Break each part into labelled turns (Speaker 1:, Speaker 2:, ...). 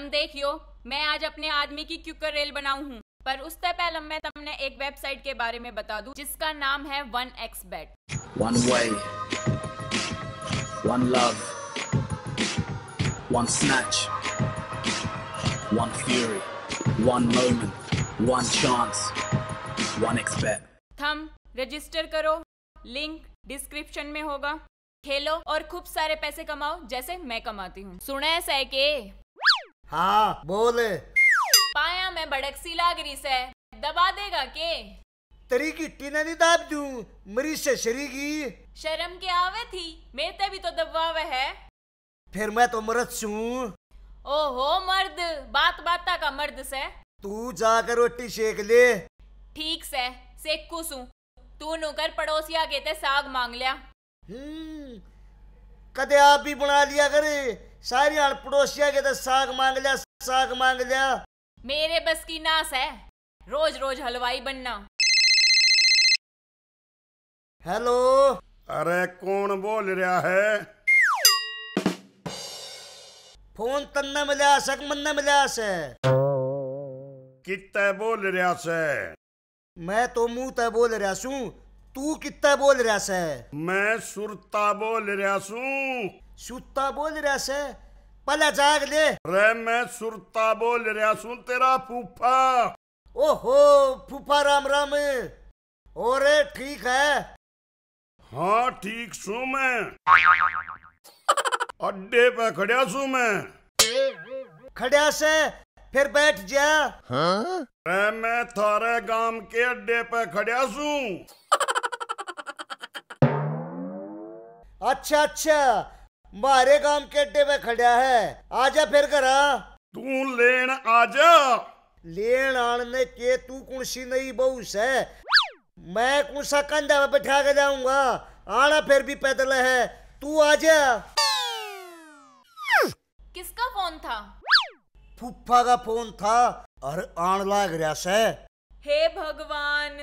Speaker 1: तम देख लियो मैं आज अपने आदमी की क्यूकर रेल बनाऊ हूँ पर उससे पहले मैं तुमने एक वेबसाइट के बारे में बता दू जिसका नाम है one X bet one Y one love
Speaker 2: one snatch one fury one
Speaker 1: moment one chance one X bet थम रजिस्टर करो लिंक डिस्क्रिप्शन में होगा खेलो और खूब सारे पैसे कमाओ जैसे मैं कमाती हूँ सुने सह के
Speaker 3: हाँ बोले
Speaker 1: पाया मैं बड़कसी लागरी से दबा देगा के
Speaker 3: तेरी गिट्टी ना नहीं दाब दू मरी शरी की
Speaker 1: शर्म के आवे थी मैं भी तो दबाव है
Speaker 3: फिर मैं तो मर्द सू
Speaker 1: ओहो मर्द बात बाता का मर्द से
Speaker 3: तू जाकर रोटी सेक ले
Speaker 1: ठीक से सेकू सू तू नुकर पड़ोसिया के ते साग मांग लिया
Speaker 3: हम्म, कदे आप भी बना लिया करे सारी हाल पड़ोसिया के तो साग मांग लिया साग मांग लिया
Speaker 1: मेरे बस की नास है रोज रोज हलवाई बनना
Speaker 3: हेलो अरे कौन बोल रहा है फोन तन्ने मिला सक ने मिला से कितने बोल रहा से मैं तो मुंह ते बोल रहा सू तू कितने बोल रहा से मैं सुरता बोल रहा सू सुता बोल रहा से पला जाग ले रे मैं सुरता बोल रहा सुन तेरा फूफा ओहो फूफा राम राम ओरे ठीक है हाँ ठीक सु अड्डे
Speaker 2: पे खड़ा सु मैं खड़ा से फिर बैठ जा हाँ? मैं, मैं थारे गांव के अड्डे पे खड़ा सु
Speaker 3: अच्छा अच्छा मारे काम के अड्डे पे खड़ा है आजा फिर करा तू लेन आजा लेन आने के तू कुणसी नहीं बहू है मैं कुणसा कंधा बैठा के जाऊंगा आना फिर भी पैदल है तू आजा
Speaker 1: किसका फोन था
Speaker 3: फूफा का फोन था और आन लाग रहा से
Speaker 1: हे भगवान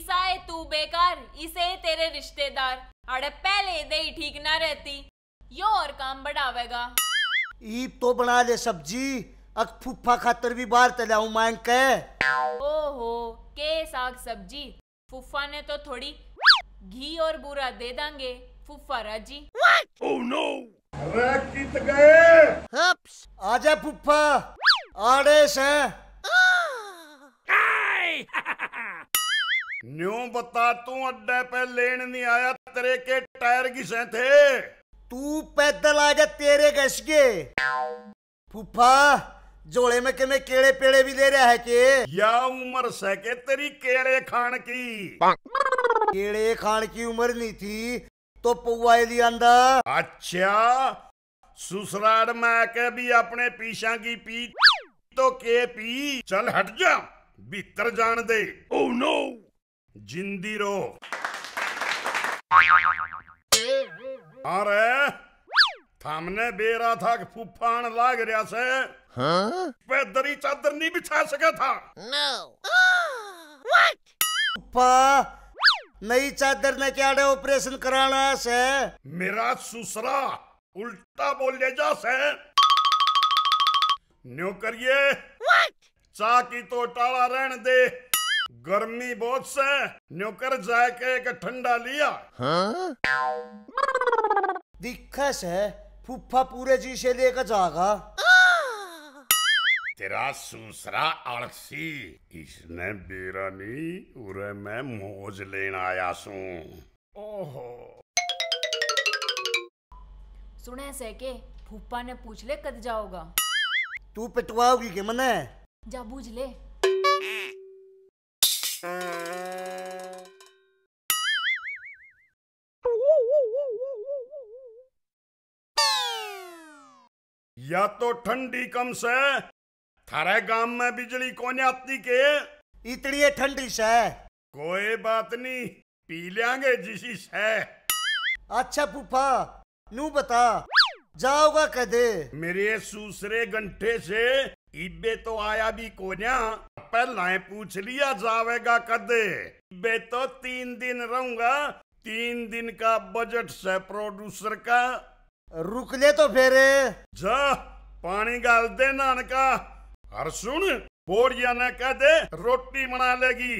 Speaker 1: ईसा तू बेकार इसे तेरे रिश्तेदार अरे पहले दे ठीक ना रहती यो और काम बढ़ावेगा
Speaker 3: ईब तो बना ले सब्जी अक फुफा खातर भी बाहर चले आऊ मांग के
Speaker 1: ओहो के साग सब्जी फुफा ने तो थोड़ी घी और बुरा दे देंगे फुफा राजी ओह नो
Speaker 3: अरे कित गए हप्स आजा फुफा आड़े से न्यू बता तू अड्डे
Speaker 2: पे लेन नहीं आया तेरे के टायर घिसे थे तू पैदल आ जा तेरे गश के फूफा जोड़े में कने केड़े पेड़े भी दे रहा है के या उम्र सके तेरी केड़े खान की केड़े खान की उम्र नहीं थी तो पौवाए दी आंदा अच्छा सुसराड़ में के भी अपने पीछा की पी तो के पी चल हट जा भीतर जान दे ओ oh नो जिंदी रो अरे थामने बेरा था कि फूफान लाग रहा से हाँ पे दरी चादर नहीं बिछा सके था नो व्हाट
Speaker 3: पा नई चादर ने क्या डे ऑपरेशन कराना से मेरा सुसरा
Speaker 2: उल्टा बोल ले जा से न्यो करिए व्हाट चाकी तो टाला रहन दे गर्मी बहुत से न्यो कर जाए के एक
Speaker 3: ठंडा लिया हाँ दिखा से फूफा पूरे जी से लेकर जागा
Speaker 2: तेरा सूसरा आलसी इसने बेरानी उरे मैं मोज लेना आया सू
Speaker 1: ओहो सुने से के फूफा ने पूछ ले कद जाओगा
Speaker 3: तू पिटवाओगी के मने
Speaker 1: जा बुझ ले
Speaker 2: या तो ठंडी कम से थारे गांव में बिजली कोने आती के इतनी ठंडी से कोई बात नहीं पी लेंगे जिसी से अच्छा फूफा नू बता जाओगा कदे मेरे सूसरे घंटे से इबे तो आया भी कोन्या पहला पूछ लिया जावेगा कदे इबे तो तीन दिन रहूंगा तीन दिन का बजट से प्रोड्यूसर का रुक ले तो फिर जा पानी गाल दे नानका हर सुन बोरिया ने कह दे रोटी बना लेगी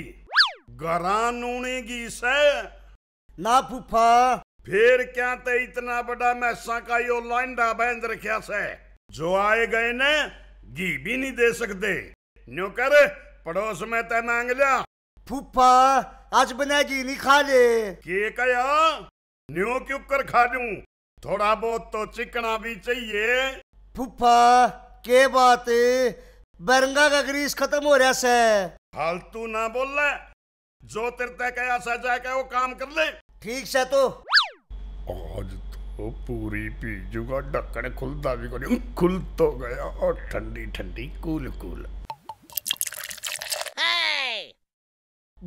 Speaker 2: गरा नूनेगी ना फूफा फिर क्या ते इतना बड़ा मैसा का यो लाइंडा बैंद रखा से जो आए गए ने घी भी नहीं दे सकते न्यू कर पड़ोस में ते मांग लिया फूफा आज बना घी नहीं खा ले के कया न्यू क्यों कर खा लू थोड़ा बहुत तो चिकना भी चाहिए
Speaker 3: फूफा के बात बरंगा का ग्रीस खत्म हो रहा से
Speaker 2: फालतू ना बोल ले जो तिरते कया सजा के वो काम
Speaker 3: कर ले ठीक से तो
Speaker 2: आज तो पूरी पीजू का ढक्कन खुलता भी नहीं खुल तो गया और ठंडी ठंडी कूल कूल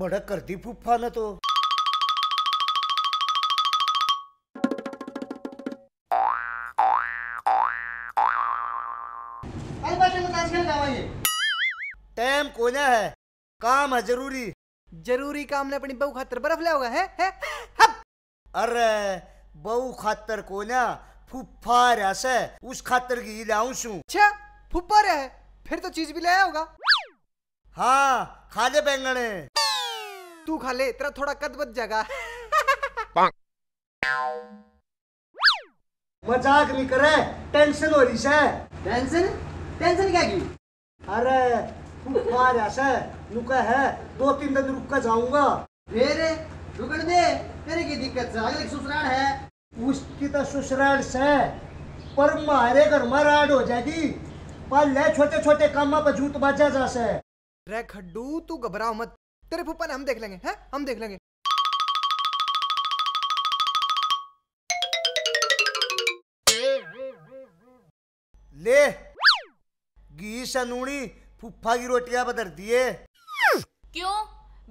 Speaker 3: बड़ा कर दी फूफा ने तो टाइम कोना है काम है जरूरी जरूरी काम ने अपनी बहू खातर बर्फ लिया होगा है, है? अरे बहू खातर कोना फुफा रहा से उस खातर की लाऊ सू अच्छा फुफा रहा है फिर तो चीज भी लाया होगा हाँ खा ले बैंगन तू खा ले तेरा थोड़ा कद बच जाएगा मजाक नहीं करे टेंशन हो रही से टेंशन टेंशन क्या की अरे बुखार ऐसा है नुका है दो तीन दिन रुक कर जाऊंगा मेरे रुकड़ दे तेरे की दिक्कत से अगले ससुराल है उसकी तो ससुराल से पर मारे घर में राड हो जाएगी पर ले छोटे छोटे काम पर झूठ बाजा जा से रे खड्डू तू घबराओ मत तेरे फूफा ने हम देख लेंगे हैं हम देख लेंगे ले घी सनूड़ी फूफा की रोटियां बदरती है
Speaker 1: क्यों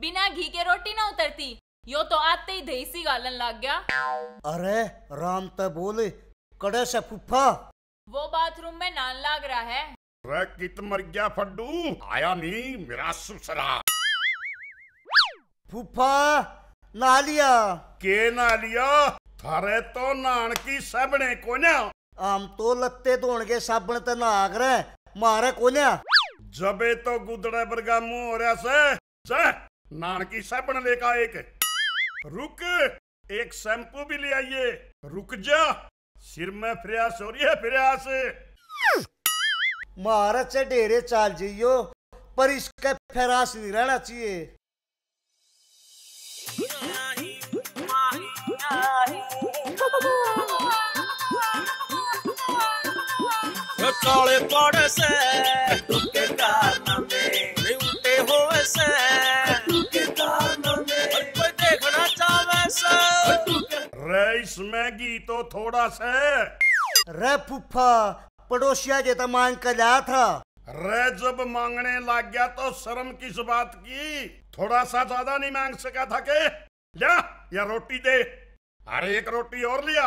Speaker 1: बिना घी के रोटी ना उतरती यो तो आते ही देसी गालन लग गया
Speaker 3: अरे राम तो बोले कड़े से फूफा
Speaker 1: वो बाथरूम में नान लग रहा है
Speaker 3: वह कित मर गया फड्डू आया
Speaker 2: नहीं मेरा सुसरा फूफा नालिया के नालिया थारे तो नान की सबने कोन्या आम तो लत्ते धोने के साबण तो नाग रहे मारे कोन्या जबे तो गुदड़े बरगा मुंह हो रहा से, से नानकी सैबन लेका एक रुक एक शैंपू भी ले आइए रुक जा सिर में प्रयास हो रही है
Speaker 3: प्रयास महाराज से डेरे चाल जइयो पर इसका फरास नहीं रहना चाहिए
Speaker 2: काले पड़े से टूटे कान में उल्टे होए से
Speaker 3: रे इसमें
Speaker 2: घी तो थोड़ा से
Speaker 3: रे फूफा पड़ोसिया तो मांग कर जा था
Speaker 2: रे जब मांगने लग गया तो शर्म किस बात की थोड़ा सा ज्यादा नहीं मांग सका था के या, या रोटी दे अरे एक रोटी और लिया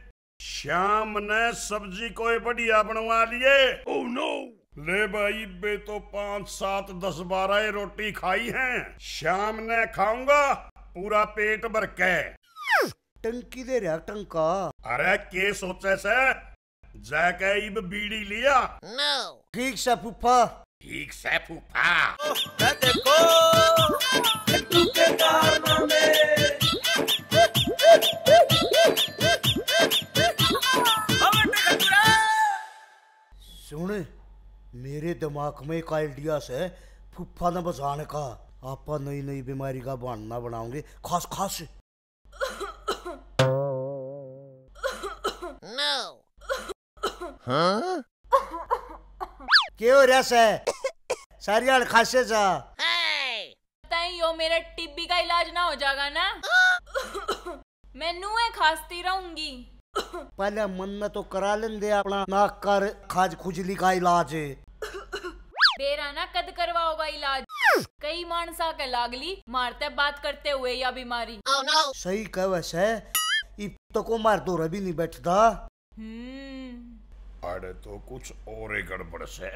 Speaker 2: श्याम ने सब्जी कोई बढ़िया बनवा लिए oh, no! ले भाई बे तो पाँच सात दस बारह रोटी खाई है शाम ने खाऊंगा पूरा पेट भर के टंकी दे रहा टंका अरे के सोचे से जाके इब बीड़ी लिया no. ठीक से फूफा ठीक से फूफा oh,
Speaker 3: महकमे का आइडिया से फुफा न बचाने का आप नई नई बीमारी का बहाना बनाओगे खास खास नो हाँ क्यों रस है सारी हाल खासे जा
Speaker 1: यो मेरा टिब्बी का इलाज ना हो जाएगा ना मैं नू खासती रहूंगी
Speaker 3: पहले मन में तो करा लें दे अपना नाक कर खाज खुजली का इलाज
Speaker 1: करवा होगा इलाज कई मानसा के लागली मारते बात करते हुए या बीमारी oh, no.
Speaker 3: सही कवश है तो को मार दो तो रवि नहीं बैठता
Speaker 1: हम्म।
Speaker 3: अरे तो कुछ और
Speaker 2: गड़बड़ से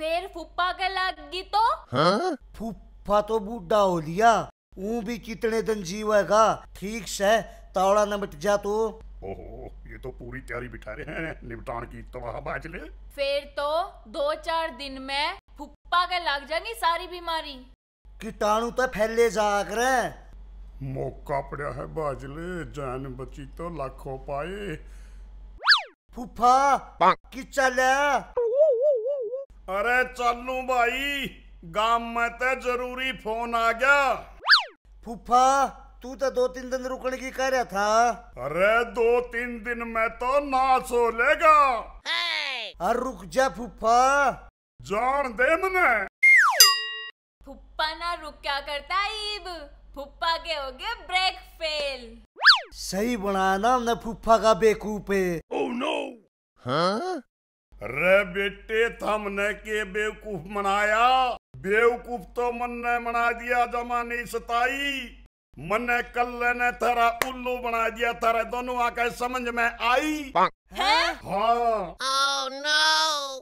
Speaker 1: फिर फुप्पा के लागी तो
Speaker 3: हाँ? फुप्पा तो बूढ़ा हो लिया ऊ भी कितने दिन जीवेगा ठीक से तावड़ा न मिट जा तो
Speaker 2: ओहो ये तो पूरी तैयारी बिठा रहे हैं निपटान की तबाह बाज ले
Speaker 1: फिर तो दो चार दिन में फुप्पा के लग जाएगी सारी बीमारी
Speaker 2: कीटाणु तो फैले जा कर मौका पड़ा है बाजले जान बची तो लाखों पाए फुफा की चल अरे चलू भाई गांव में तो जरूरी फोन आ गया फुफा तू तो दो तीन दिन रुकने की कह रहा था अरे दो तीन दिन में तो ना सो लेगा
Speaker 1: अरे
Speaker 2: रुक जा फुफा जान दे मने
Speaker 1: फुप्पा ना रुक क्या करता ईब फुप्पा के हो गए ब्रेक फेल सही
Speaker 3: बनाया ना हमने फुप्पा का बेवकूफ है ओह नो हाँ रे
Speaker 2: बेटे थमने के बेवकूफ मनाया बेवकूफ तो मन ने मना दिया जमाने सताई मन ने कल ने तेरा उल्लू बना दिया
Speaker 1: तेरे दोनों आके समझ में आई हाँ ओह oh, नो